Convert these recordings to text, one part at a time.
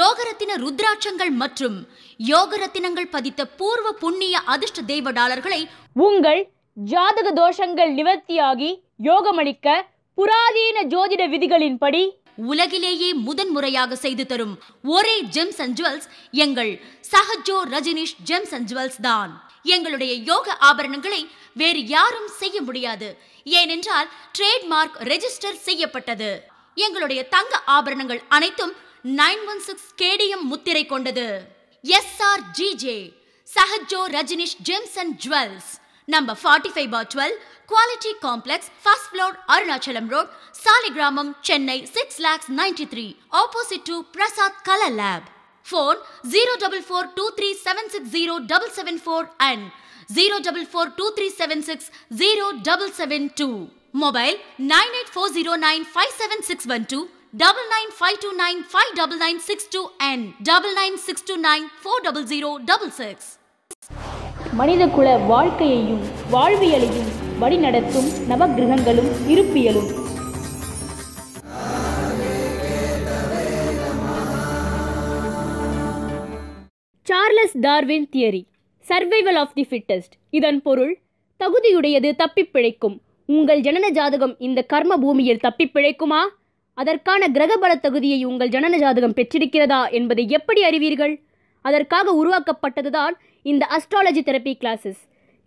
யோகரத்தின ருத்ராட்சங்கள் மற்றும் யோகரத்தினங்கள் பதித்த பூர்வ புண்ணிய அதிர்ஷ்ட தெய்வ டாலர்களை உங்கள் ஜாதக தோஷங்கள் நிவர்த்தியாகி யோகமளிக்க புராதீன ஜோதிட விதிகளின்படி உலகிலேயே முதன் முறையாக செய்து தரும் ஒரே ஜெம்ஸ் அண்ட் ஜுவல்ஸ் எங்கள் Sahajo Rajnish gems and jewels தான் எங்களுடைய யோக ஆபரணங்களை வேறு யாரும் செய்ய முடியாது ஏனென்றால் ட்ரேட்மார்க் ரெஜிஸ்டர் செய்யப்பட்டது எங்களுடைய தங்க ஆபரணங்கள் அனைத்தும் நைன் ஒன் சிக்ஸ் கேடிஎம் முத்திரை கொண்டது S R GJ Sahajo Rajnish gems and jewels number forty five பார் twelve quality complex first floor Arunachalam road Saligramam Chennai six lakhs ninety three opposite to Prasad colour lab phone zero double four two three seven six zero double seven four and zero double four two three seven six zero double seven two mobile nine eight four zero nine five seven six one two double nine five two nine five double nine six two and double nine six two nine four double zero double six மனிதகுல வாழ்க்கையையும் வாழ்வியலையும் வழிநடத்தும் நவகிரகங்களும் இருப்பியலும் Charles Darwin theory survival of the fittest இதன் பொருள் தகுதியுடையது தப்பி பிழைக்கும் உங்கள் ஜனன ஜாதகம் இந்த கர்ம பூமியில் தப்பி பிழைக்குமா அதற்கான கிரகபல தகுதியை உங்கள் ஜனன ஜாதகம் பெற்றிருக்கிறதா என்பதை எப்படி அறிவீர்கள் அதற்காக உருவாக்கப்பட்டதுதான் இந்த அஸ்ட்ராலஜி தெரப்பி கிளாஸஸ்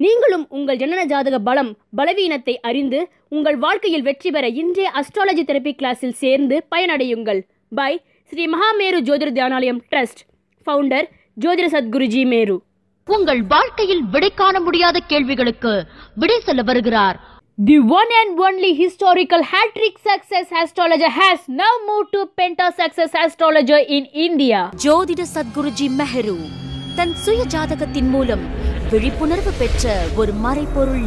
நீங்களும் உங்கள் ஜனன ஜாதக பலம் பலவீனத்தை அறிந்து உங்கள் வாழ்க்கையில் வெற்றி பெற இன்றைய அஸ்ட்ராலஜி தெரப்பி கிளாஸில் சேர்ந்து பயனடையுங்கள் பை ஸ்ரீ மகாமேரு ஜோதிட தியானாலயம் ட்ரஸ்ட் ஃபவுண்டர் ஜோதிட சத்குருஜி மேரு உங்கள் வாழ்க்கையில் விடை காண முடியாத கேள்விகளுக்கு விடை சொல்ல வருகிறார் The one and only historical hat-trick success astrologer has now moved to Penta Success Astrologer in India. ஜோதிட Sadguruji மெஹரு Tansuya சுய ஜாதகத்தின் மூலம் விழிப்புணர்வு பெற்ற ஒரு மறைபொருள்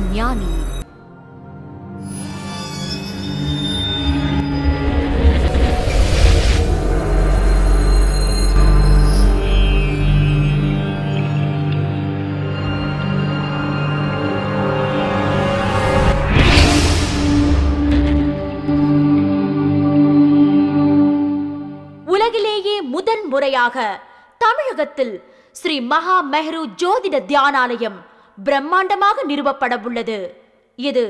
முறையாக தமிழகத்தில் ஸ்ரீ மகா மெஹ்ரு ஜோதிட தியானாலயம் பிரம்மாண்டமாக நிறுவப்பட உள்ளது இது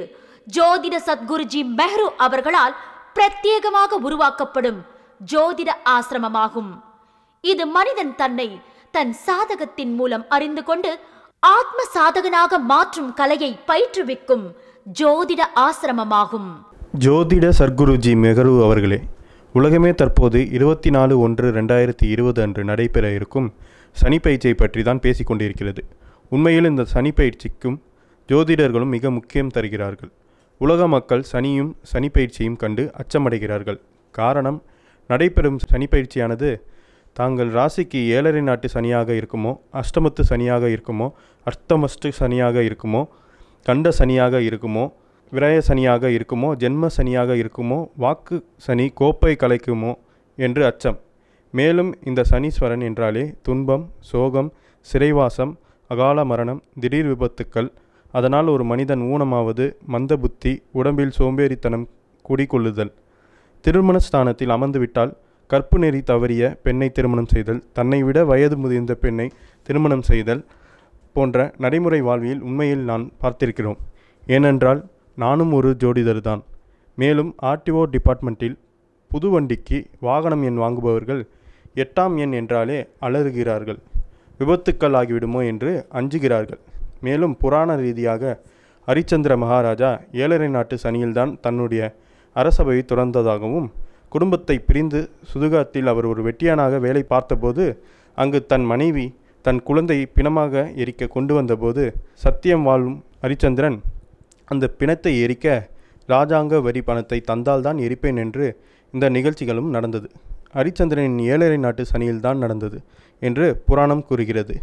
ஜோதிட சத்குருஜி மெஹ்ரு அவர்களால் பிரத்யேகமாக உருவாக்கப்படும் ஜோதிட ஆசிரமமாகும் இது மனிதன் தன்னை தன் சாதகத்தின் மூலம் அறிந்து கொண்டு ஆத்ம சாதகனாக மாற்றும் கலையை பயிற்றுவிக்கும் ஜோதிட ஆசிரமமாகும் ஜோதிட சர்க்குருஜி மெஹரு அவர்களே உலகமே தற்போது இருபத்தி நாலு ஒன்று ரெண்டாயிரத்தி இருபது அன்று நடைபெற இருக்கும் சனி பயிற்சியை பற்றி தான் பேசிக்கொண்டிருக்கிறது உண்மையில் இந்த சனி பயிற்சிக்கும் ஜோதிடர்களும் மிக முக்கியம் தருகிறார்கள் உலக மக்கள் சனியும் சனி பயிற்சியும் கண்டு அச்சமடைகிறார்கள் காரணம் நடைபெறும் சனி பயிற்சியானது தாங்கள் ராசிக்கு ஏழரை நாட்டு சனியாக இருக்குமோ அஷ்டமத்து சனியாக இருக்குமோ அஷ்டமஸ்டு சனியாக இருக்குமோ கண்ட சனியாக இருக்குமோ விரய சனியாக இருக்குமோ ஜென்ம சனியாக இருக்குமோ வாக்கு சனி கோப்பை கலைக்குமோ என்று அச்சம் மேலும் இந்த சனீஸ்வரன் என்றாலே துன்பம் சோகம் சிறைவாசம் அகால மரணம் திடீர் விபத்துக்கள் அதனால் ஒரு மனிதன் ஊனமாவது மந்த புத்தி உடம்பில் சோம்பேறித்தனம் குடிகொள்ளுதல் திருமண ஸ்தானத்தில் அமர்ந்துவிட்டால் கற்பு நெறி தவறிய பெண்ணை திருமணம் செய்தல் தன்னை விட வயது முதிர்ந்த பெண்ணை திருமணம் செய்தல் போன்ற நடைமுறை வாழ்வில் உண்மையில் நான் பார்த்திருக்கிறோம் ஏனென்றால் நானும் ஒரு ஜோடிதர் தான் மேலும் ஆர்டிஓ டிபார்ட்மெண்ட்டில் புது வண்டிக்கு வாகனம் எண் வாங்குபவர்கள் எட்டாம் எண் என்றாலே அலறுகிறார்கள் விபத்துக்கள் ஆகிவிடுமோ என்று அஞ்சுகிறார்கள் மேலும் புராண ரீதியாக ஹரிச்சந்திர மகாராஜா ஏழரை நாட்டு சனியில்தான் தன்னுடைய அரசபையை துறந்ததாகவும் குடும்பத்தை பிரிந்து சுதுகாத்தில் அவர் ஒரு வெட்டியானாக வேலை பார்த்தபோது அங்கு தன் மனைவி தன் குழந்தையை பிணமாக எரிக்க கொண்டு வந்தபோது சத்தியம் வாழும் ஹரிச்சந்திரன் அந்த பிணத்தை எரிக்க ராஜாங்க வரி பணத்தை தந்தால்தான் எரிப்பேன் என்று இந்த நிகழ்ச்சிகளும் நடந்தது ஹரிச்சந்திரனின் ஏழரை நாட்டு சனியில்தான் நடந்தது என்று புராணம் கூறுகிறது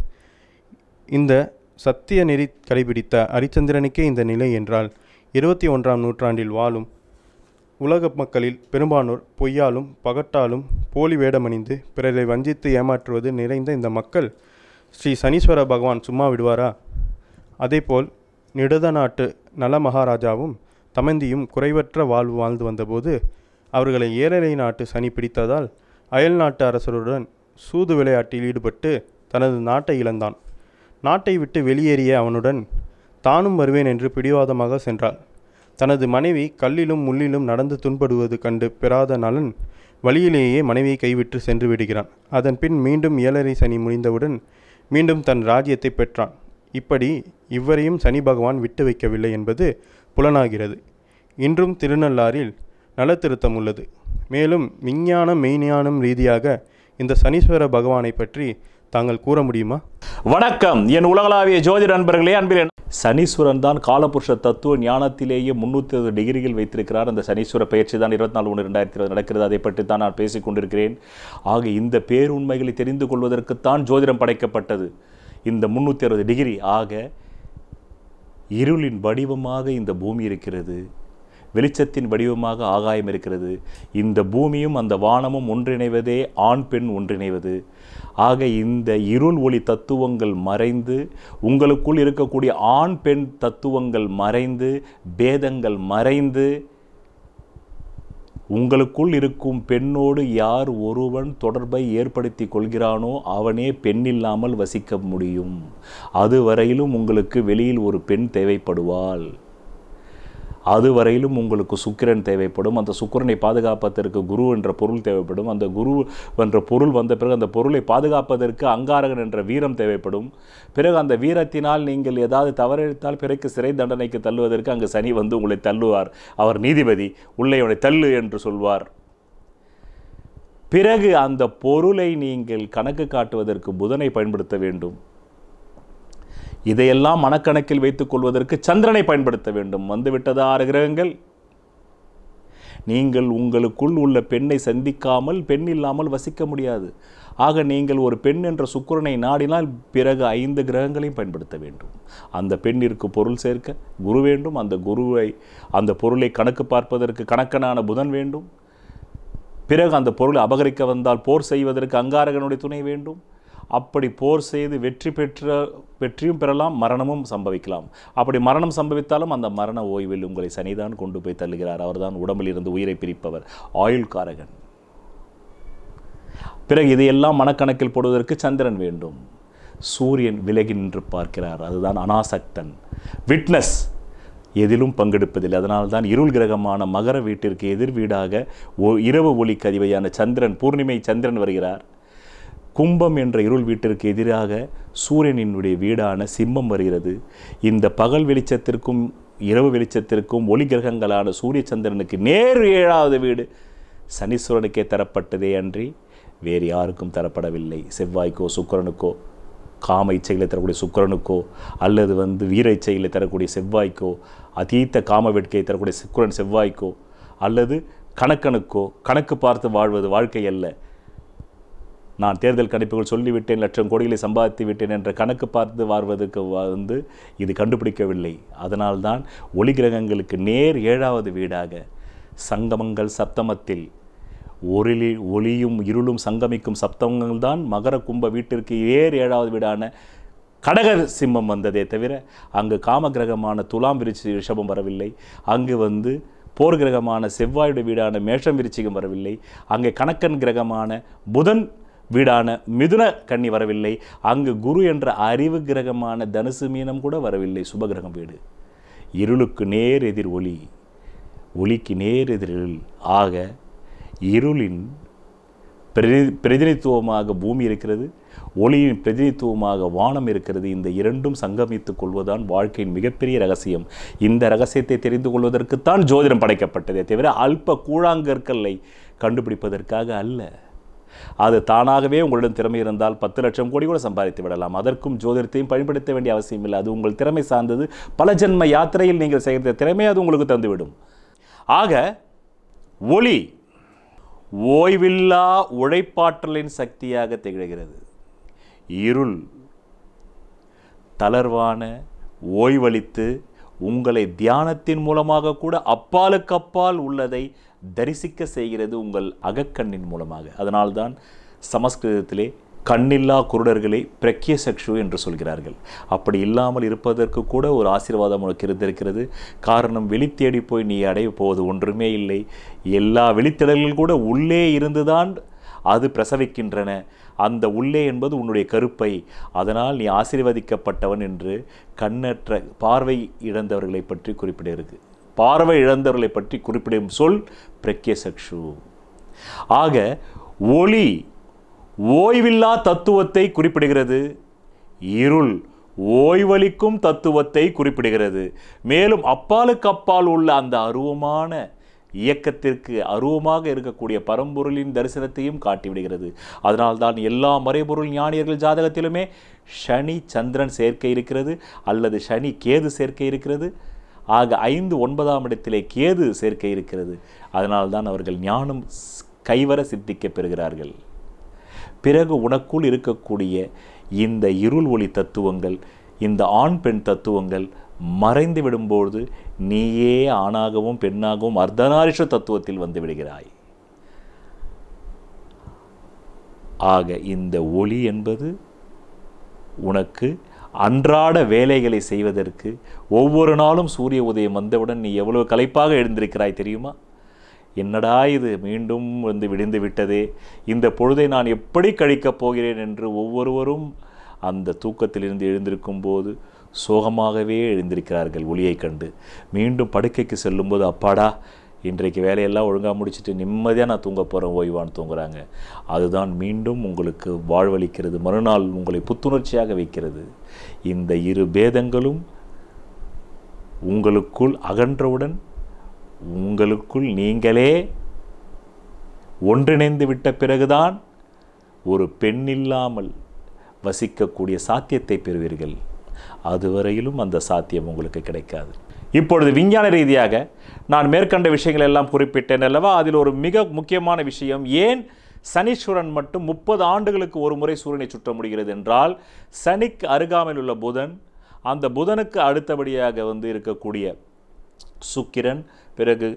இந்த சத்திய நெறி கடைபிடித்த ஹரிச்சந்திரனுக்கே இந்த நிலை என்றால் இருபத்தி ஒன்றாம் நூற்றாண்டில் வாழும் உலக மக்களில் பெரும்பானோர் பொய்யாலும் பகட்டாலும் போலி வேடமணிந்து பிறரை வஞ்சித்து ஏமாற்றுவது நிறைந்த இந்த மக்கள் ஸ்ரீ சனீஸ்வர பகவான் சும்மா விடுவாரா அதேபோல் நிடுத நாட்டு நல மகாராஜாவும் தமந்தியும் குறைவற்ற வாழ்வு வாழ்ந்து வந்தபோது அவர்களை ஏரலை நாட்டு சனி பிடித்ததால் அயல் நாட்டு அரசருடன் சூது விளையாட்டில் ஈடுபட்டு தனது நாட்டை இழந்தான் நாட்டை விட்டு வெளியேறிய அவனுடன் தானும் வருவேன் என்று பிடிவாதமாக சென்றாள் தனது மனைவி கல்லிலும் முள்ளிலும் நடந்து துன்படுவது கண்டு பெறாத நலன் வழியிலேயே மனைவியை கைவிட்டு சென்று விடுகிறான் அதன் மீண்டும் ஏழரை சனி முடிந்தவுடன் மீண்டும் தன் ராஜ்யத்தை பெற்றான் இப்படி இவரையும் சனி பகவான் விட்டு வைக்கவில்லை என்பது புலனாகிறது இன்றும் திருநள்ளாரில் நலத்திருத்தம் உள்ளது மேலும் விஞ்ஞானம் மெய்ஞானம் ரீதியாக இந்த சனீஸ்வர பகவானை பற்றி தாங்கள் கூற முடியுமா வணக்கம் என் உலகளாவிய ஜோதி நண்பர்களே அன்பிலே சனீஸ்வரன் தான் காலபுருஷ தத்துவ ஞானத்திலேயே முன்னூற்றி இருபது டிகிரிகள் வைத்திருக்கிறார் அந்த சனீஸ்வர பயிற்சி தான் இருபத்தி நாலு ஒன்று ரெண்டாயிரத்தி இருபது நடக்கிறது அதை பற்றி தான் நான் பேசிக் கொண்டிருக்கிறேன் ஆக இந்த பேருண்மைகளை தெரிந்து கொள்வதற்குத்தான் ஜோதிடம் படைக்கப்பட்டது இந்த முந்நூற்றி அறுபது டிகிரி ஆக இருளின் வடிவமாக இந்த பூமி இருக்கிறது வெளிச்சத்தின் வடிவமாக ஆகாயம் இருக்கிறது இந்த பூமியும் அந்த வானமும் ஒன்றிணைவதே ஆண் பெண் ஒன்றிணைவது ஆக இந்த இருள் ஒளி தத்துவங்கள் மறைந்து உங்களுக்குள் இருக்கக்கூடிய ஆண் பெண் தத்துவங்கள் மறைந்து பேதங்கள் மறைந்து உங்களுக்குள் இருக்கும் பெண்ணோடு யார் ஒருவன் தொடர்பை ஏற்படுத்தி கொள்கிறானோ அவனே பெண்ணில்லாமல் வசிக்க முடியும் அதுவரையிலும் உங்களுக்கு வெளியில் ஒரு பெண் தேவைப்படுவாள் அதுவரையிலும் உங்களுக்கு சுக்கிரன் தேவைப்படும் அந்த சுக்கிரனை பாதுகாப்பதற்கு குரு என்ற பொருள் தேவைப்படும் அந்த குரு என்ற பொருள் வந்த பிறகு அந்த பொருளை பாதுகாப்பதற்கு அங்காரகன் என்ற வீரம் தேவைப்படும் பிறகு அந்த வீரத்தினால் நீங்கள் ஏதாவது தவறிழைத்தால் பிறகு சிறை தண்டனைக்கு தள்ளுவதற்கு அங்கு சனி வந்து உங்களை தள்ளுவார் அவர் நீதிபதி உள்ளே உன்னை தள்ளு என்று சொல்வார் பிறகு அந்த பொருளை நீங்கள் கணக்கு காட்டுவதற்கு புதனை பயன்படுத்த வேண்டும் இதையெல்லாம் மனக்கணக்கில் வைத்துக் கொள்வதற்கு சந்திரனை பயன்படுத்த வேண்டும் வந்துவிட்டதா ஆறு கிரகங்கள் நீங்கள் உங்களுக்குள் உள்ள பெண்ணை சந்திக்காமல் பெண் இல்லாமல் வசிக்க முடியாது ஆக நீங்கள் ஒரு பெண் என்ற சுக்கரனை நாடினால் பிறகு ஐந்து கிரகங்களையும் பயன்படுத்த வேண்டும் அந்த பெண்ணிற்கு பொருள் சேர்க்க குரு வேண்டும் அந்த குருவை அந்த பொருளை கணக்கு பார்ப்பதற்கு கணக்கனான புதன் வேண்டும் பிறகு அந்த பொருளை அபகரிக்க வந்தால் போர் செய்வதற்கு அங்காரகனுடைய துணை வேண்டும் அப்படி போர் செய்து வெற்றி பெற்ற வெற்றியும் பெறலாம் மரணமும் சம்பவிக்கலாம் அப்படி மரணம் சம்பவித்தாலும் அந்த மரண ஓய்வில் உங்களை சனிதான் கொண்டு போய் தள்ளுகிறார் அவர்தான் உடம்பில் இருந்து உயிரை பிரிப்பவர் ஆயுள் காரகன் பிறகு இதையெல்லாம் மனக்கணக்கில் போடுவதற்கு சந்திரன் வேண்டும் சூரியன் விலகி நின்று பார்க்கிறார் அதுதான் அனாசக்தன் விட்னஸ் எதிலும் பங்கெடுப்பதில்லை அதனால்தான் இருள் கிரகமான மகர வீட்டிற்கு எதிர் வீடாக இரவு ஒளி கதிவையான சந்திரன் பூர்ணிமை சந்திரன் வருகிறார் கும்பம் என்ற இருள் வீட்டிற்கு எதிராக சூரியனினுடைய வீடான சிம்மம் வருகிறது இந்த பகல் வெளிச்சத்திற்கும் இரவு வெளிச்சத்திற்கும் ஒளி கிரகங்களான சூரிய சந்திரனுக்கு நேர் ஏழாவது வீடு சனீஸ்வரனுக்கே தரப்பட்டதே அன்றி வேறு யாருக்கும் தரப்படவில்லை செவ்வாய்க்கோ சுக்கரனுக்கோ காம இச்சைகளை தரக்கூடிய சுக்கரனுக்கோ அல்லது வந்து வீர இச்சைகளை தரக்கூடிய செவ்வாய்க்கோ அதீத்த காம வேட்கையை தரக்கூடிய சுக்கரன் செவ்வாய்க்கோ அல்லது கணக்கனுக்கோ கணக்கு பார்த்து வாழ்வது வாழ்க்கை அல்ல நான் தேர்தல் கணிப்புகள் சொல்லிவிட்டேன் லட்சம் கோடிகளை சம்பாதித்து விட்டேன் என்ற கணக்கு பார்த்து வாழ்வதற்கு வந்து இது கண்டுபிடிக்கவில்லை அதனால்தான் ஒளி கிரகங்களுக்கு நேர் ஏழாவது வீடாக சங்கமங்கள் சப்தமத்தில் ஒளிலி ஒளியும் இருளும் சங்கமிக்கும் சப்தங்கள் தான் மகர கும்ப வீட்டிற்கு ஏர் ஏழாவது வீடான கடகர் சிம்மம் வந்ததே தவிர அங்கு காம கிரகமான துலாம் விரிச்சி ரிஷபம் வரவில்லை அங்கு வந்து போர் கிரகமான செவ்வாயுடைய வீடான மேஷம் விரிச்சிகம் வரவில்லை அங்கே கணக்கன் கிரகமான புதன் வீடான மிதுன கன்னி வரவில்லை அங்கு குரு என்ற அறிவு கிரகமான தனுசு மீனம் கூட வரவில்லை சுபகிரகம் வீடு இருளுக்கு நேர் எதிர் ஒளி ஒளிக்கு நேர் எதிரில் ஆக இருளின் பிரதி பிரதிநிதித்துவமாக பூமி இருக்கிறது ஒளியின் பிரதிநிதித்துவமாக வானம் இருக்கிறது இந்த இரண்டும் சங்கமித்துக் கொள்வதுதான் வாழ்க்கையின் மிகப்பெரிய ரகசியம் இந்த ரகசியத்தை தெரிந்து கொள்வதற்குத்தான் ஜோதிடம் படைக்கப்பட்டதே தவிர அல்ப கூழாங்கற்களை கண்டுபிடிப்பதற்காக அல்ல அது தானாகவே உங்களிடம் திறமை இருந்தால் பத்து லட்சம் கோடி கூட சம்பாதித்து விடலாம் அதற்கும் ஜோதிடத்தையும் பயன்படுத்த வேண்டிய அவசியம் இல்லை அது உங்கள் திறமை சார்ந்தது பல ஜென்ம யாத்திரையில் நீங்கள் செய்கிற திறமை அது உங்களுக்கு தந்துவிடும் ஆக ஒளி ஓய்வில்லா உழைப்பாற்றலின் சக்தியாக திகழ்கிறது இருள் தளர்வான ஓய்வளித்து உங்களை தியானத்தின் மூலமாக கூட அப்பாலுக்கப்பால் உள்ளதை தரிசிக்க செய்கிறது உங்கள் அகக்கண்ணின் மூலமாக அதனால்தான் சமஸ்கிருதத்திலே கண்ணில்லா குருடர்களை பிரக்கிய சக்ஷு என்று சொல்கிறார்கள் அப்படி இல்லாமல் இருப்பதற்கு கூட ஒரு ஆசீர்வாதம் உனக்கு இருந்திருக்கிறது காரணம் வெளித்தேடி போய் நீ அடைய போவது ஒன்றுமே இல்லை எல்லா வெளித்தேடல்கள் கூட உள்ளே இருந்துதான் அது பிரசவிக்கின்றன அந்த உள்ளே என்பது உன்னுடைய கருப்பை அதனால் நீ ஆசீர்வதிக்கப்பட்டவன் என்று கண்ணற்ற பார்வை இழந்தவர்களை பற்றி குறிப்பிட இருக்குது பார்வை இழந்தவர்களை பற்றி குறிப்பிடும் சொல் சக்ஷு ஆக ஒளி ஓய்வில்லா தத்துவத்தை குறிப்பிடுகிறது இருள் ஓய்வளிக்கும் தத்துவத்தை குறிப்பிடுகிறது மேலும் அப்பாலுக்கு அப்பால் உள்ள அந்த அருவமான இயக்கத்திற்கு அருவமாக இருக்கக்கூடிய பரம்பொருளின் தரிசனத்தையும் காட்டிவிடுகிறது அதனால்தான் எல்லா மறைபொருள் ஞானியர்கள் ஜாதகத்திலுமே சனி சந்திரன் சேர்க்கை இருக்கிறது அல்லது சனி கேது சேர்க்கை இருக்கிறது ஆக ஐந்து ஒன்பதாம் இடத்திலே கேது சேர்க்கை இருக்கிறது அதனால்தான் அவர்கள் ஞானம் கைவர சித்திக்க பெறுகிறார்கள் பிறகு உனக்குள் இருக்கக்கூடிய இந்த இருள் ஒளி தத்துவங்கள் இந்த ஆண் பெண் தத்துவங்கள் மறைந்து விடும்போது நீயே ஆணாகவும் பெண்ணாகவும் அர்த்தநாரிஷ தத்துவத்தில் வந்து விடுகிறாய் ஆக இந்த ஒளி என்பது உனக்கு அன்றாட வேலைகளை செய்வதற்கு ஒவ்வொரு நாளும் சூரிய உதயம் வந்தவுடன் நீ எவ்வளோ கலைப்பாக எழுந்திருக்கிறாய் தெரியுமா என்னடா இது மீண்டும் வந்து விடிந்து விட்டதே இந்த பொழுதை நான் எப்படி கழிக்கப் போகிறேன் என்று ஒவ்வொருவரும் அந்த தூக்கத்திலிருந்து எழுந்திருக்கும் போது சோகமாகவே எழுந்திருக்கிறார்கள் ஒளியை கண்டு மீண்டும் படுக்கைக்கு செல்லும்போது அப்பாடா இன்றைக்கு வேலையெல்லாம் ஒழுங்காக முடிச்சுட்டு நிம்மதியாக நான் தூங்க போகிறேன் ஓய்வான்னு தூங்குறாங்க அதுதான் மீண்டும் உங்களுக்கு வாழ்வளிக்கிறது மறுநாள் உங்களை புத்துணர்ச்சியாக வைக்கிறது இந்த இரு பேதங்களும் உங்களுக்குள் அகன்றவுடன் உங்களுக்குள் நீங்களே ஒன்றிணைந்து விட்ட பிறகுதான் ஒரு பெண் இல்லாமல் வசிக்கக்கூடிய சாத்தியத்தை பெறுவீர்கள் அதுவரையிலும் அந்த சாத்தியம் உங்களுக்கு கிடைக்காது இப்பொழுது விஞ்ஞான ரீதியாக நான் மேற்கண்ட விஷயங்கள் எல்லாம் குறிப்பிட்டேன் அல்லவா அதில் ஒரு மிக முக்கியமான விஷயம் ஏன் சனீஸ்வரன் மட்டும் முப்பது ஆண்டுகளுக்கு ஒரு முறை சூரியனை சுற்ற முடிகிறது என்றால் சனிக்கு அருகாமையில் உள்ள புதன் அந்த புதனுக்கு அடுத்தபடியாக வந்து இருக்கக்கூடிய சுக்கிரன் பிறகு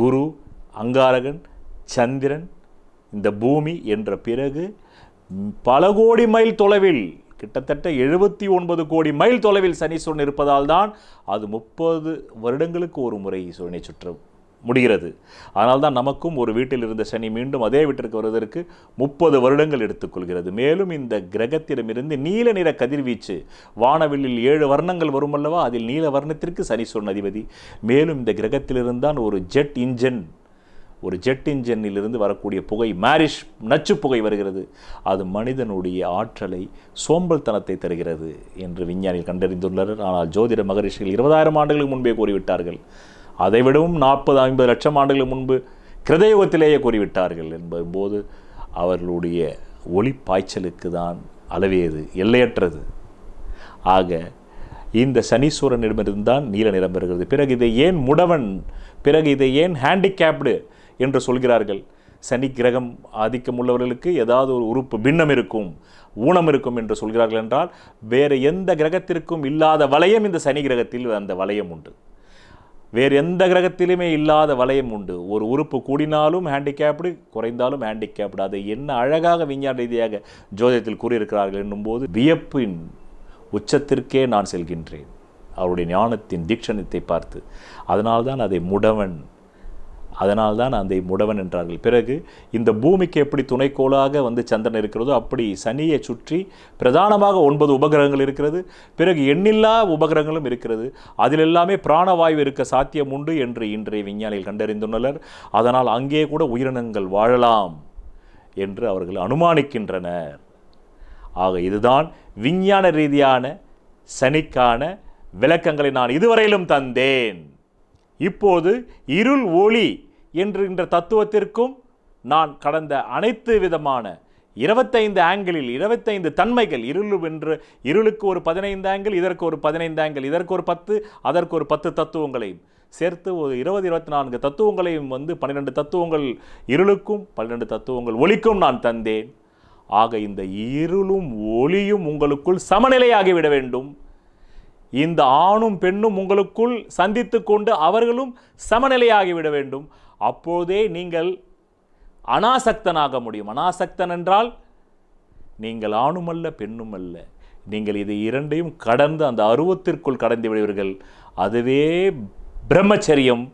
குரு அங்காரகன் சந்திரன் இந்த பூமி என்ற பிறகு பல கோடி மைல் தொலைவில் கிட்டத்தட்ட எழுபத்தி ஒன்பது கோடி மைல் தொலைவில் சனி சுரன் இருப்பதால் தான் அது முப்பது வருடங்களுக்கு ஒரு முறை சூழ்நிலை சுற்று முடிகிறது அதனால் தான் நமக்கும் ஒரு வீட்டில் இருந்த சனி மீண்டும் அதே வீட்டிற்கு வருவதற்கு முப்பது வருடங்கள் எடுத்துக்கொள்கிறது மேலும் இந்த கிரகத்திடமிருந்து நீல நிற கதிர்வீச்சு வானவில்லில் ஏழு வர்ணங்கள் வருமல்லவா அதில் நீல வர்ணத்திற்கு சனி சொன்ன அதிபதி மேலும் இந்த கிரகத்திலிருந்தான் ஒரு ஜெட் இன்ஜின் ஒரு ஜெட் இன்ஜினிலிருந்து வரக்கூடிய புகை மேரிஷ் நச்சு புகை வருகிறது அது மனிதனுடைய ஆற்றலை சோம்பல்தனத்தை தருகிறது என்று விஞ்ஞானிகள் கண்டறிந்துள்ளனர் ஆனால் ஜோதிட மகரிஷிகள் இருபதாயிரம் ஆண்டுகளுக்கு முன்பே கூறிவிட்டார்கள் அதைவிடவும் நாற்பது ஐம்பது லட்சம் ஆண்டுகளுக்கு முன்பு கிருதயுகத்திலேயே கூறிவிட்டார்கள் என்பது அவர்களுடைய ஒளி பாய்ச்சலுக்கு தான் அளவியது எல்லையற்றது ஆக இந்த சனீஸ்வரனிடமிருந்து தான் நீல நிறம் பெறுகிறது பிறகு இதை ஏன் முடவன் பிறகு இதை ஏன் ஹேண்டிகேப்டு என்று சொல்கிறார்கள் சனி கிரகம் ஆதிக்கம் உள்ளவர்களுக்கு ஏதாவது ஒரு உறுப்பு பின்னம் இருக்கும் ஊனம் இருக்கும் என்று சொல்கிறார்கள் என்றால் வேறு எந்த கிரகத்திற்கும் இல்லாத வளையம் இந்த சனி கிரகத்தில் அந்த வளையம் உண்டு வேறு எந்த கிரகத்திலுமே இல்லாத வளையம் உண்டு ஒரு உறுப்பு கூடினாலும் ஹேண்டிகேப்டு குறைந்தாலும் ஹேண்டிகேப்டு அதை என்ன அழகாக விஞ்ஞான ரீதியாக ஜோதிடத்தில் கூறியிருக்கிறார்கள் என்னும்போது வியப்பின் உச்சத்திற்கே நான் செல்கின்றேன் அவருடைய ஞானத்தின் தீட்சணத்தை பார்த்து அதனால்தான் அதை முடவன் அதனால் தான் அந்த முடவன் என்றார்கள் பிறகு இந்த பூமிக்கு எப்படி துணைக்கோளாக வந்து சந்திரன் இருக்கிறதோ அப்படி சனியை சுற்றி பிரதானமாக ஒன்பது உபகிரகங்கள் இருக்கிறது பிறகு எண்ணில்லா உபகிரகங்களும் இருக்கிறது அதில் எல்லாமே பிராணவாயு இருக்க சாத்தியம் உண்டு என்று இன்றைய விஞ்ஞானிகள் கண்டறிந்துள்ளனர் அதனால் அங்கே கூட உயிரினங்கள் வாழலாம் என்று அவர்கள் அனுமானிக்கின்றனர் ஆக இதுதான் விஞ்ஞான ரீதியான சனிக்கான விளக்கங்களை நான் இதுவரையிலும் தந்தேன் இப்போது இருள் ஒளி என்கின்ற தத்துவத்திற்கும் நான் கடந்த அனைத்து விதமான இருபத்தைந்து ஆங்கிளில் இருபத்தைந்து தன்மைகள் இருள் என்று இருளுக்கு ஒரு பதினைந்து ஆங்கிள் இதற்கு ஒரு பதினைந்து ஆங்கிள் இதற்கு ஒரு பத்து அதற்கு ஒரு பத்து தத்துவங்களையும் சேர்த்து ஒரு இருபது இருபத்தி நான்கு தத்துவங்களையும் வந்து பன்னிரெண்டு தத்துவங்கள் இருளுக்கும் பன்னிரெண்டு தத்துவங்கள் ஒளிக்கும் நான் தந்தேன் ஆக இந்த இருளும் ஒளியும் உங்களுக்குள் சமநிலையாகிவிட வேண்டும் இந்த ஆணும் பெண்ணும் உங்களுக்குள் சந்தித்து கொண்டு அவர்களும் சமநிலையாகிவிட வேண்டும் அப்போதே நீங்கள் அனாசக்தனாக முடியும் அனாசக்தன் என்றால் நீங்கள் ஆணும் அல்ல பெண்ணும் அல்ல நீங்கள் இது இரண்டையும் கடந்து அந்த அருவத்திற்குள் கடந்து விடுவீர்கள் அதுவே பிரம்மச்சரியம்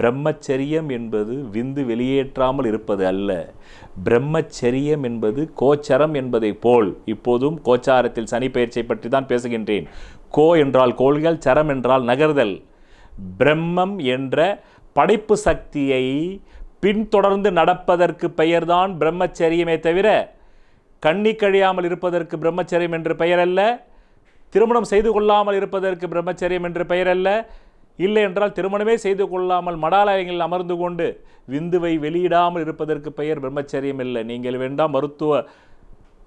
பிரம்மச்சரியம் என்பது விந்து வெளியேற்றாமல் இருப்பது அல்ல பிரம்மச்சரியம் என்பது கோச்சரம் என்பதை போல் இப்போதும் கோச்சாரத்தில் சனி பயிற்சியை பற்றி தான் பேசுகின்றேன் கோ என்றால் கோள்கள் சரம் என்றால் நகர்தல் பிரம்மம் என்ற படைப்பு சக்தியை பின்தொடர்ந்து நடப்பதற்கு பெயர்தான் பிரம்மச்சரியமே தவிர கண்ணி கழியாமல் இருப்பதற்கு பிரம்மச்சரியம் என்று பெயர் அல்ல திருமணம் செய்து கொள்ளாமல் இருப்பதற்கு பிரம்மச்சரியம் என்று பெயர் அல்ல இல்லை என்றால் திருமணமே செய்து கொள்ளாமல் மடாலயங்களில் அமர்ந்து கொண்டு விந்துவை வெளியிடாமல் இருப்பதற்கு பெயர் பிரம்மச்சரியம் இல்லை நீங்கள் வேண்டாம் மருத்துவ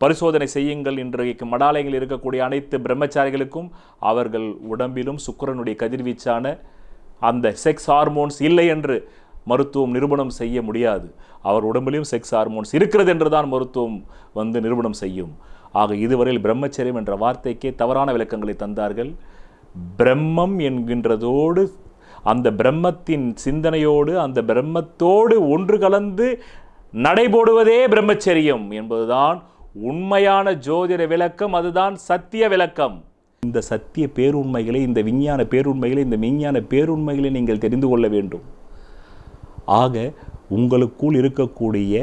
பரிசோதனை செய்யுங்கள் இன்றைக்கு மடாலயங்கள் இருக்கக்கூடிய அனைத்து பிரம்மச்சாரிகளுக்கும் அவர்கள் உடம்பிலும் சுக்கரனுடைய கதிர்வீச்சான அந்த செக்ஸ் ஹார்மோன்ஸ் இல்லை என்று மருத்துவம் நிரூபணம் செய்ய முடியாது அவர் உடம்பிலும் செக்ஸ் ஹார்மோன்ஸ் இருக்கிறது என்று தான் மருத்துவம் வந்து நிரூபணம் செய்யும் ஆக இதுவரையில் பிரம்மச்சரியம் என்ற வார்த்தைக்கே தவறான விளக்கங்களை தந்தார்கள் பிரம்மம் என்கின்றதோடு அந்த பிரம்மத்தின் சிந்தனையோடு அந்த பிரம்மத்தோடு ஒன்று கலந்து நடைபோடுவதே பிரம்மச்சரியம் என்பதுதான் உண்மையான ஜோதிட விளக்கம் அதுதான் சத்திய விளக்கம் இந்த சத்திய பேருண்மைகளை இந்த விஞ்ஞான பேருண்மைகளை இந்த விஞ்ஞான பேருண்மைகளை நீங்கள் தெரிந்து கொள்ள வேண்டும் ஆக உங்களுக்குள் இருக்கக்கூடிய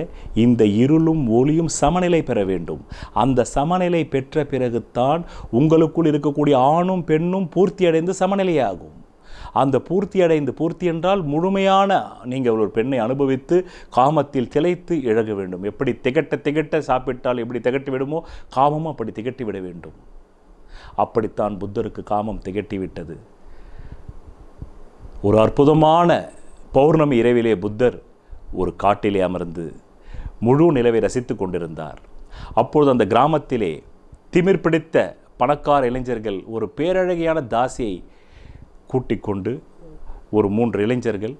இந்த இருளும் ஒளியும் சமநிலை பெற வேண்டும் அந்த சமநிலை பெற்ற பிறகுத்தான் உங்களுக்குள் இருக்கக்கூடிய ஆணும் பெண்ணும் பூர்த்தியடைந்து சமநிலையாகும் அந்த பூர்த்தி அடைந்து பூர்த்தி என்றால் முழுமையான நீங்கள் ஒரு பெண்ணை அனுபவித்து காமத்தில் திளைத்து இழக வேண்டும் எப்படி திகட்ட திகட்ட சாப்பிட்டால் எப்படி திகட்டி விடுமோ காமம் அப்படி திகட்டி விட வேண்டும் அப்படித்தான் புத்தருக்கு காமம் திகட்டிவிட்டது ஒரு அற்புதமான பௌர்ணமி இரவிலே புத்தர் ஒரு காட்டிலே அமர்ந்து முழு நிலவை ரசித்து கொண்டிருந்தார் அப்பொழுது அந்த கிராமத்திலே திமிர் பிடித்த பணக்கார இளைஞர்கள் ஒரு பேரழகியான தாசியை கூட்டிக் கொண்டு ஒரு மூன்று இளைஞர்கள்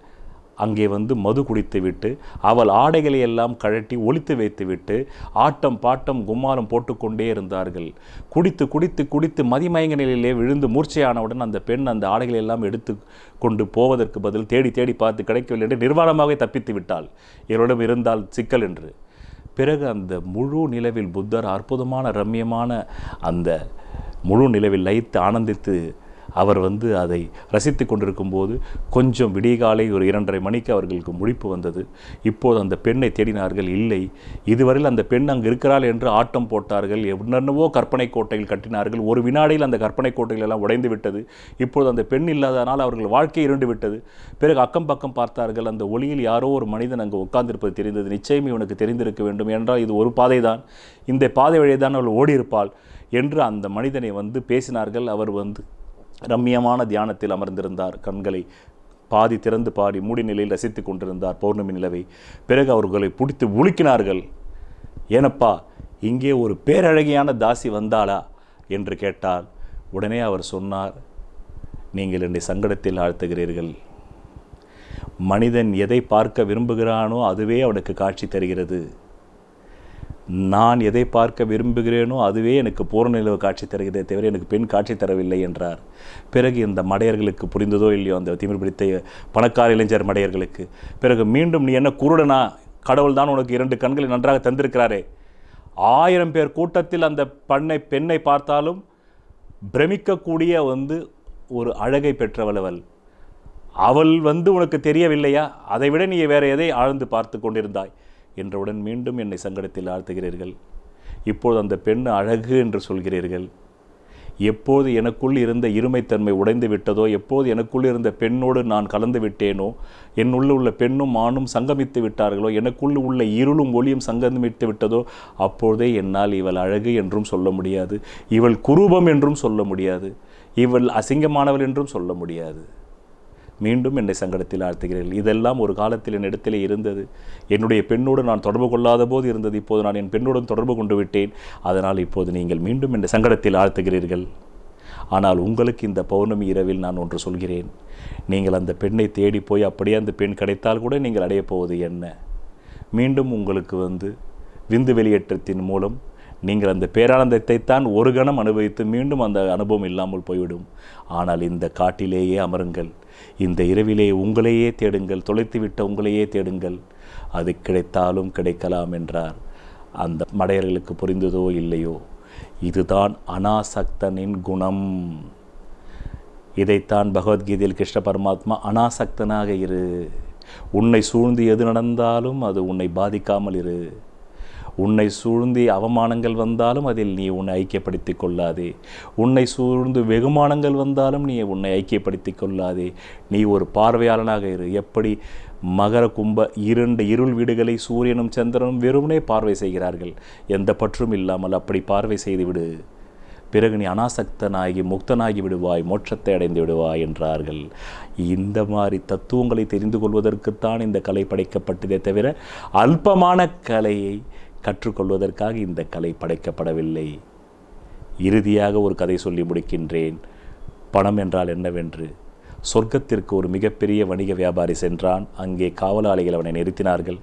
அங்கே வந்து மது குடித்துவிட்டு அவள் ஆடைகளை எல்லாம் கழட்டி ஒழித்து வைத்துவிட்டு ஆட்டம் பாட்டம் கும்மாலம் போட்டுக்கொண்டே இருந்தார்கள் குடித்து குடித்து குடித்து மதிமயங்க நிலையிலே விழுந்து மூர்ச்சையானவுடன் அந்த பெண் அந்த ஆடைகளை எல்லாம் எடுத்து கொண்டு போவதற்கு பதில் தேடி தேடி பார்த்து கிடைக்கவில்லை என்று நிர்வாணமாகவே தப்பித்து விட்டாள் இவரிடம் இருந்தால் சிக்கல் என்று பிறகு அந்த முழு நிலவில் புத்தர் அற்புதமான ரம்யமான அந்த முழு நிலவில் லயித்து ஆனந்தித்து அவர் வந்து அதை ரசித்து கொண்டிருக்கும் போது கொஞ்சம் விடியகாலை ஒரு இரண்டரை மணிக்கு அவர்களுக்கு முழிப்பு வந்தது இப்போது அந்த பெண்ணை தேடினார்கள் இல்லை இதுவரையில் அந்த பெண் அங்கு இருக்கிறாள் என்று ஆட்டம் போட்டார்கள் என்னென்னவோ கற்பனை கோட்டையில் கட்டினார்கள் ஒரு வினாடியில் அந்த கற்பனை கோட்டைகள் எல்லாம் உடைந்து விட்டது இப்போது அந்த பெண் இல்லாதனால் அவர்கள் வாழ்க்கை இருண்டு விட்டது பிறகு அக்கம் பக்கம் பார்த்தார்கள் அந்த ஒளியில் யாரோ ஒரு மனிதன் அங்கு உட்கார்ந்திருப்பது தெரிந்தது நிச்சயம் இவனுக்கு தெரிந்திருக்க வேண்டும் என்றால் இது ஒரு பாதை தான் இந்த பாதை வழியை தான் அவள் ஓடியிருப்பாள் என்று அந்த மனிதனை வந்து பேசினார்கள் அவர் வந்து ரம்மியமான தியானத்தில் அமர்ந்திருந்தார் கண்களை பாதி திறந்து பாடி மூடி நிலையில் ரசித்து கொண்டிருந்தார் பௌர்ணமி நிலவை பிறகு அவர்களை பிடித்து உலுக்கினார்கள் ஏனப்பா இங்கே ஒரு பேரழகியான தாசி வந்தாளா என்று கேட்டால் உடனே அவர் சொன்னார் நீங்கள் என்னை சங்கடத்தில் ஆழ்த்துகிறீர்கள் மனிதன் எதை பார்க்க விரும்புகிறானோ அதுவே அவனுக்கு காட்சி தருகிறது நான் எதை பார்க்க விரும்புகிறேனோ அதுவே எனக்கு பூரண நிலவு காட்சி தருகிறதே தவிர எனக்கு பெண் காட்சி தரவில்லை என்றார் பிறகு இந்த மடையர்களுக்கு புரிந்ததோ இல்லையோ அந்த திமிர் பிடித்த பணக்கார இளைஞர் மடையர்களுக்கு பிறகு மீண்டும் நீ என்ன குருடனா கடவுள் தான் உனக்கு இரண்டு கண்களை நன்றாக தந்திருக்கிறாரே ஆயிரம் பேர் கூட்டத்தில் அந்த பண்ணை பெண்ணை பார்த்தாலும் பிரமிக்கக்கூடிய வந்து ஒரு அழகை பெற்றவள் அவள் அவள் வந்து உனக்கு தெரியவில்லையா அதைவிட நீ வேறு எதை ஆழ்ந்து பார்த்து கொண்டிருந்தாய் என்றவுடன் மீண்டும் என்னை சங்கடத்தில் ஆழ்த்துகிறீர்கள் இப்போது அந்த பெண் அழகு என்று சொல்கிறீர்கள் எப்போது எனக்குள் இருந்த இருமைத்தன்மை உடைந்து விட்டதோ எப்போது எனக்குள் இருந்த பெண்ணோடு நான் கலந்து விட்டேனோ என்னுள்ள உள்ள பெண்ணும் ஆணும் சங்கமித்து விட்டார்களோ எனக்குள் உள்ள இருளும் ஒளியும் சங்கமித்து விட்டதோ அப்போதே என்னால் இவள் அழகு என்றும் சொல்ல முடியாது இவள் குரூபம் என்றும் சொல்ல முடியாது இவள் அசிங்கமானவள் என்றும் சொல்ல முடியாது மீண்டும் என்னை சங்கடத்தில் ஆழ்த்துகிறீர்கள் இதெல்லாம் ஒரு காலத்தில் என் இடத்திலே இருந்தது என்னுடைய பெண்ணோடு நான் தொடர்பு கொள்ளாத போது இருந்தது இப்போது நான் என் பெண்ணுடன் தொடர்பு கொண்டு விட்டேன் அதனால் இப்போது நீங்கள் மீண்டும் என்னை சங்கடத்தில் ஆழ்த்துகிறீர்கள் ஆனால் உங்களுக்கு இந்த பௌர்ணமி இரவில் நான் ஒன்று சொல்கிறேன் நீங்கள் அந்த பெண்ணை தேடி போய் அப்படியே அந்த பெண் கிடைத்தால் கூட நீங்கள் அடையப் போவது என்ன மீண்டும் உங்களுக்கு வந்து விந்து வெளியேற்றத்தின் மூலம் நீங்கள் அந்த பேரானந்தத்தை தான் ஒரு கணம் அனுபவித்து மீண்டும் அந்த அனுபவம் இல்லாமல் போய்விடும் ஆனால் இந்த காட்டிலேயே அமருங்கள் இந்த இரவிலே உங்களையே தேடுங்கள் தொலைத்துவிட்ட உங்களையே தேடுங்கள் அது கிடைத்தாலும் கிடைக்கலாம் என்றார் அந்த மடையர்களுக்கு புரிந்ததோ இல்லையோ இதுதான் அனாசக்தனின் குணம் இதைத்தான் பகவத்கீதையில் கிருஷ்ண பரமாத்மா அனாசக்தனாக இரு உன்னை சூழ்ந்து எது நடந்தாலும் அது உன்னை பாதிக்காமல் இரு உன்னை சூழ்ந்து அவமானங்கள் வந்தாலும் அதில் நீ உன்னை ஐக்கியப்படுத்தி கொள்ளாதே உன்னை சூழ்ந்து வெகுமானங்கள் வந்தாலும் நீ உன்னை ஐக்கியப்படுத்தி கொள்ளாதே நீ ஒரு பார்வையாளனாக இரு எப்படி மகர கும்ப இரண்டு இருள் வீடுகளை சூரியனும் சந்திரனும் வெறுமனே பார்வை செய்கிறார்கள் எந்த பற்றும் இல்லாமல் அப்படி பார்வை செய்துவிடு பிறகு நீ அனாசக்தனாகி முக்தனாகி விடுவாய் மோட்சத்தை அடைந்து விடுவாய் என்றார்கள் இந்த மாதிரி தத்துவங்களை தெரிந்து கொள்வதற்குத்தான் இந்த கலை படைக்கப்பட்டதே தவிர அல்பமான கலையை கற்றுக்கொள்வதற்காக இந்த கலை படைக்கப்படவில்லை இறுதியாக ஒரு கதை சொல்லி முடிக்கின்றேன் பணம் என்றால் என்னவென்று சொர்க்கத்திற்கு ஒரு மிகப்பெரிய வணிக வியாபாரி சென்றான் அங்கே காவலாளிகள் அவனை நிறுத்தினார்கள்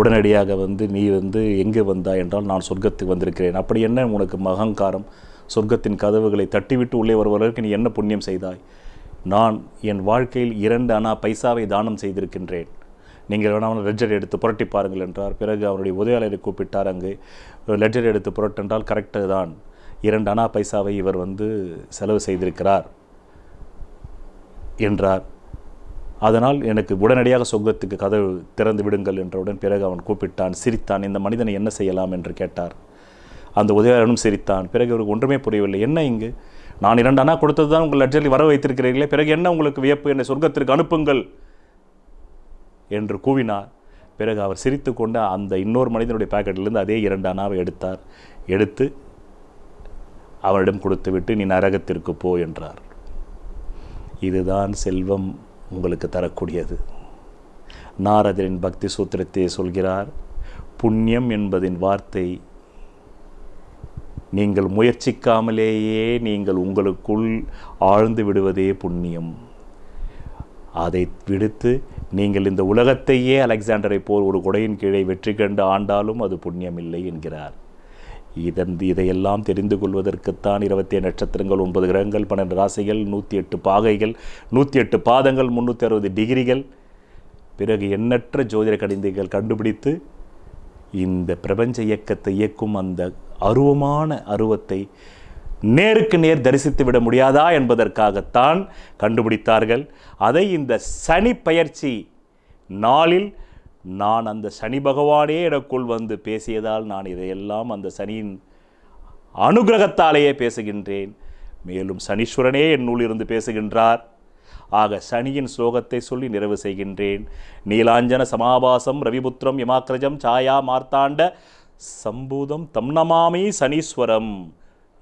உடனடியாக வந்து நீ வந்து எங்கே வந்தா என்றால் நான் சொர்க்கத்துக்கு வந்திருக்கிறேன் அப்படி என்ன உனக்கு மகங்காரம் சொர்க்கத்தின் கதவுகளை தட்டிவிட்டு உள்ளே வருவதற்கு நீ என்ன புண்ணியம் செய்தாய் நான் என் வாழ்க்கையில் இரண்டு அணா பைசாவை தானம் செய்திருக்கின்றேன் நீங்கள் வேணாமல் லெட்ஜர் எடுத்து புரட்டி பாருங்கள் என்றார் பிறகு அவருடைய உதயாளரை கூப்பிட்டார் அங்கு லெட்ஜர் எடுத்து புரட்டென்றால் கரெக்டு தான் இரண்டு அணா பைசாவை இவர் வந்து செலவு செய்திருக்கிறார் என்றார் அதனால் எனக்கு உடனடியாக சொர்க்கத்துக்கு கதவு திறந்து விடுங்கள் என்றவுடன் பிறகு அவன் கூப்பிட்டான் சிரித்தான் இந்த மனிதனை என்ன செய்யலாம் என்று கேட்டார் அந்த உதவியாளனும் சிரித்தான் பிறகு இவருக்கு ஒன்றுமே புரியவில்லை என்ன இங்கு நான் இரண்டு அண்ணா கொடுத்தது தான் உங்கள் லட்சத்தில் வர வைத்திருக்கிறீர்களே பிறகு என்ன உங்களுக்கு வியப்பு என்னை சொர்க்கத்திற்கு அனுப்புங்கள் என்று கூவினார் பிறகு அவர் சிரித்து கொண்டு அந்த இன்னொரு மனிதனுடைய பாக்கெட்டிலிருந்து அதே இரண்டு அணாவை எடுத்தார் எடுத்து அவரிடம் கொடுத்துவிட்டு நீ நரகத்திற்கு போ என்றார் இதுதான் செல்வம் உங்களுக்கு தரக்கூடியது நாரதரின் பக்தி சூத்திரத்தை சொல்கிறார் புண்ணியம் என்பதின் வார்த்தை நீங்கள் முயற்சிக்காமலேயே நீங்கள் உங்களுக்குள் ஆழ்ந்து விடுவதே புண்ணியம் அதை விடுத்து நீங்கள் இந்த உலகத்தையே அலெக்சாண்டரை போல் ஒரு குடையின் கீழே வெற்றி கண்டு ஆண்டாலும் அது புண்ணியமில்லை என்கிறார் இதன் இதையெல்லாம் தெரிந்து கொள்வதற்குத்தான் இருபத்தி ஏழு நட்சத்திரங்கள் ஒன்பது கிரகங்கள் பன்னெண்டு ராசிகள் நூற்றி எட்டு பாகைகள் நூற்றி எட்டு பாதங்கள் முந்நூற்றி அறுபது டிகிரிகள் பிறகு எண்ணற்ற ஜோதிட கடிதைகள் கண்டுபிடித்து இந்த பிரபஞ்ச இயக்கத்தை இயக்கும் அந்த அருவமான அருவத்தை நேருக்கு நேர் தரிசித்து விட முடியாதா என்பதற்காகத்தான் கண்டுபிடித்தார்கள் அதை இந்த சனி பயிற்சி நாளில் நான் அந்த சனி பகவானே எனக்குள் வந்து பேசியதால் நான் இதையெல்லாம் அந்த சனியின் அனுகிரகத்தாலேயே பேசுகின்றேன் மேலும் சனீஸ்வரனே என்னுள் இருந்து பேசுகின்றார் ஆக சனியின் ஸ்லோகத்தை சொல்லி நிறைவு செய்கின்றேன் நீலாஞ்சன சமாபாசம் ரவிபுத்திரம் இமாக்கிரஜம் சாயா மார்த்தாண்ட சம்பூதம் தம்னமாமி சனீஸ்வரம்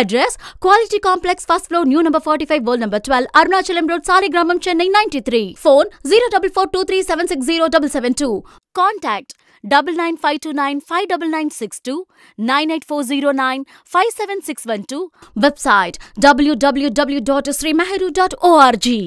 address quality complex first floor new number forty five old number twelve Arunachalam road Saligramam Chennai ninety three phone zero double four two three seven six zero double seven two contact double nine five two nine five double nine six two nine eight four zero nine five seven six one two website WWW dot Sri Mehru dot ORG